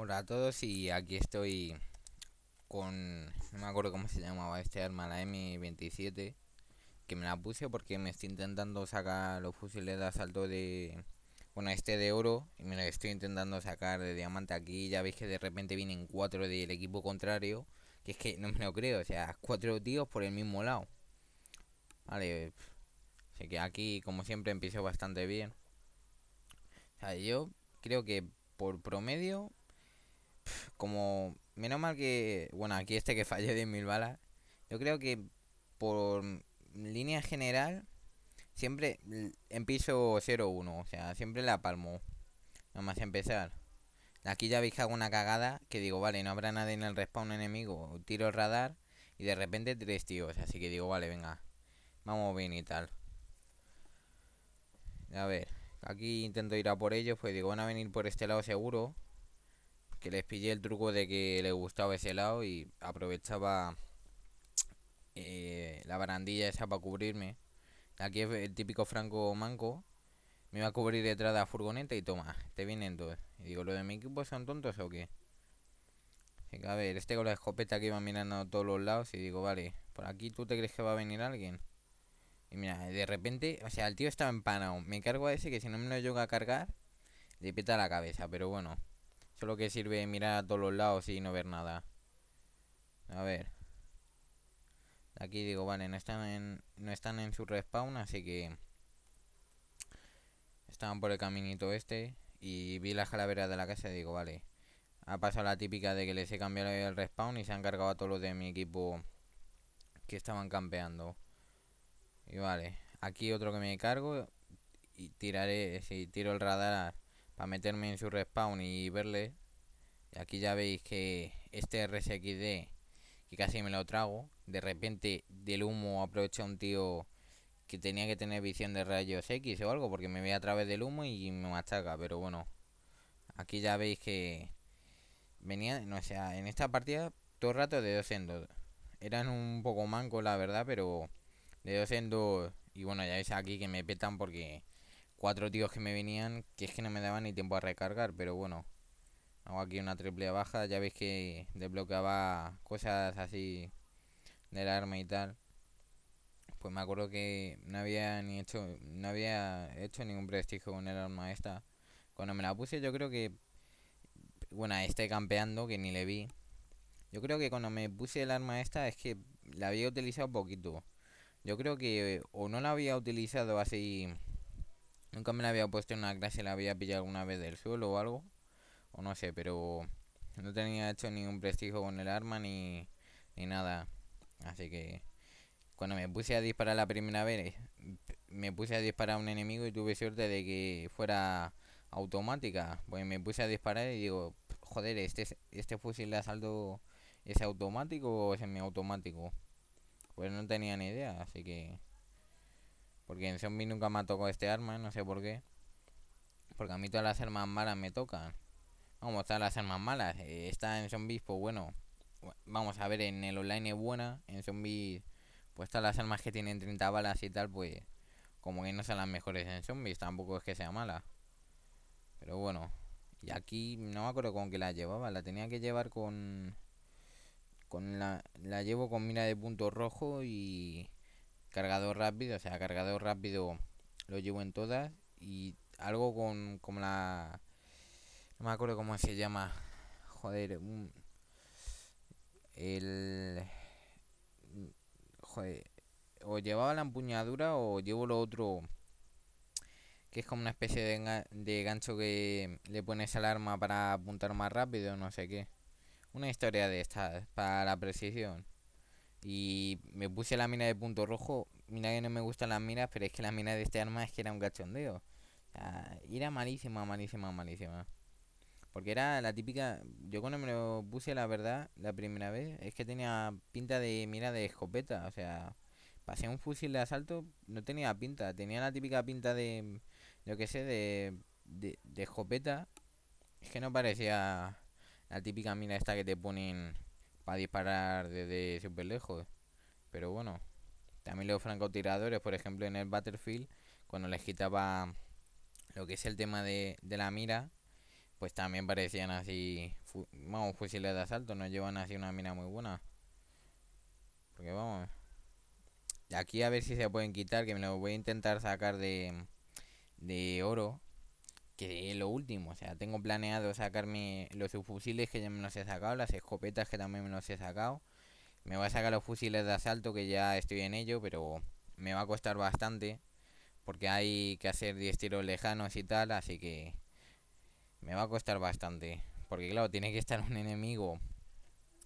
Hola a todos y aquí estoy con... No me acuerdo cómo se llamaba este arma, la M27 Que me la puse porque me estoy intentando sacar los fusiles de asalto de... Bueno, este de oro y me lo estoy intentando sacar de diamante aquí Ya veis que de repente vienen cuatro del equipo contrario Que es que no me lo creo, o sea, cuatro tíos por el mismo lado Vale, así que aquí como siempre empiezo bastante bien O sea, yo creo que por promedio como menos mal que, bueno, aquí este que falló 10.000 balas, yo creo que por línea general, siempre en piso 0-1, o sea, siempre la palmo. Nada más empezar. Aquí ya veis que hago una cagada que digo, vale, no habrá nadie en el respawn enemigo, tiro el radar y de repente tres tíos, así que digo, vale, venga, vamos bien y tal. A ver, aquí intento ir a por ellos, pues digo, van a venir por este lado seguro que les pillé el truco de que le gustaba ese lado y aprovechaba eh, la barandilla esa para cubrirme. Aquí es el típico Franco Manco. Me iba a cubrir detrás de la furgoneta y toma, te viene entonces Y digo, ¿lo de mi equipo son tontos o qué? a ver, este con la escopeta que iba mirando a todos los lados y digo, vale, por aquí tú te crees que va a venir alguien. Y mira, de repente, o sea, el tío estaba empanado. Me cargo a ese que si no me lo llega a cargar, le peta la cabeza, pero bueno. Solo que sirve mirar a todos los lados y no ver nada. A ver. Aquí digo, vale, no están en, no están en su respawn, así que... Estaban por el caminito este y vi la calavera de la casa y digo, vale. Ha pasado la típica de que les he cambiado el respawn y se han cargado a todos los de mi equipo que estaban campeando. Y vale, aquí otro que me cargo y tiraré, si tiro el radar para meterme en su respawn y verle. Aquí ya veis que este RSXD, que casi me lo trago, de repente del humo aprovecha un tío que tenía que tener visión de rayos X o algo, porque me ve a través del humo y me machaca, pero bueno. Aquí ya veis que venía, no sé, en esta partida todo el rato de dos en Eran un poco manco, la verdad, pero de dos Y bueno, ya veis aquí que me petan porque cuatro tíos que me venían, que es que no me daban ni tiempo a recargar, pero bueno. Hago aquí una triple baja, ya veis que desbloqueaba cosas así del arma y tal. Pues me acuerdo que no había ni hecho, no había hecho ningún prestigio con el arma esta. Cuando me la puse yo creo que, bueno, este campeando que ni le vi. Yo creo que cuando me puse el arma esta es que la había utilizado poquito. Yo creo que o no la había utilizado así Nunca me la había puesto en una clase, la había pillado alguna vez del suelo o algo. O no sé, pero no tenía hecho ningún prestigio con el arma ni, nada. Así que cuando me puse a disparar la primera vez, me puse a disparar a un enemigo y tuve suerte de que fuera automática. Pues me puse a disparar y digo, joder, este, este fusil de asalto es automático o semiautomático. Pues no tenía ni idea, así que porque en Zombies nunca me ha tocado este arma, no sé por qué. Porque a mí todas las armas malas me tocan. Vamos, todas las armas malas. Eh, Está en zombies, pues bueno. Vamos a ver, en el online es buena. En zombies, pues todas las armas que tienen 30 balas y tal, pues como que no son las mejores en zombies. Tampoco es que sea mala. Pero bueno. Y aquí no me acuerdo con qué la llevaba. La tenía que llevar con... Con la, la llevo con mira de punto rojo y cargador rápido, o sea, cargador rápido lo llevo en todas y algo con como la no me acuerdo cómo se llama, joder, el joder, o llevaba la empuñadura o llevo lo otro que es como una especie de, de gancho que le pones al arma para apuntar más rápido, no sé qué. Una historia de estas para la precisión. Y me puse la mina de punto rojo. Mira que no me gustan las minas, pero es que la mina de este arma es que era un cachondeo. O era malísima, malísima, malísima. Porque era la típica. Yo cuando me lo puse, la verdad, la primera vez, es que tenía pinta de mira de escopeta. O sea, pasé un fusil de asalto, no tenía pinta. Tenía la típica pinta de. Yo que sé, de, de escopeta. Es que no parecía la típica mina esta que te ponen para disparar desde súper lejos. Pero bueno, también los francotiradores, por ejemplo, en el Battlefield, cuando les quitaba lo que es el tema de, la mira, pues también parecían así, vamos, fusiles de asalto, no llevan así una mira muy buena. Porque vamos, aquí a ver si se pueden quitar, que me lo voy a intentar sacar de, de oro que es lo último. O sea, tengo planeado sacarme los subfusiles que ya me los he sacado, las escopetas que también me los he sacado. Me voy a sacar los fusiles de asalto que ya estoy en ello, pero me va a costar bastante. Porque hay que hacer 10 tiros lejanos y tal, así que me va a costar bastante. Porque claro, tiene que estar un enemigo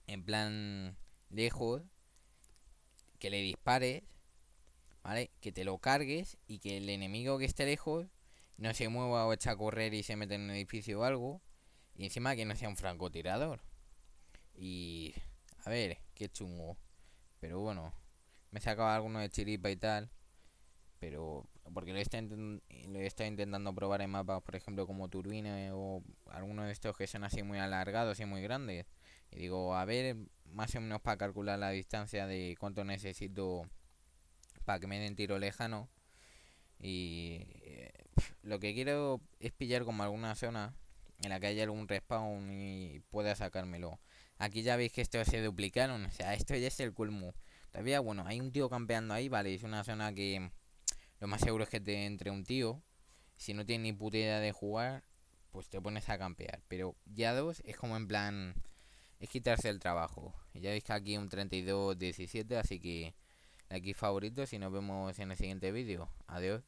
en plan lejos, que le dispares, ¿vale? Que te lo cargues y que el enemigo que esté lejos no se mueva o echa a correr y se mete en un edificio o algo. Y encima que no sea un francotirador. Y. A ver, qué chungo. Pero bueno, me he sacado alguno de chiripa y tal. Pero. Porque lo he, intentando probar en mapas, por ejemplo, como Turbina eh, o algunos de estos que son así muy alargados y muy grandes. Y digo, a ver, más o menos para calcular la distancia de cuánto necesito para que me den tiro lejano. Y eh, lo que quiero es pillar como alguna zona en la que haya algún respawn y pueda sacármelo. Aquí ya veis que esto se duplicaron, o sea, esto ya es el culmo. Todavía, bueno, hay un tío campeando ahí, vale, es una zona que mm, lo más seguro es que te entre un tío. Si no tienes ni puta idea de jugar, pues te pones a campear. Pero ya dos es como en plan, es quitarse el trabajo. Ya veis que aquí un 32-17, así que aquí favorito. y nos vemos en el siguiente vídeo. Adiós.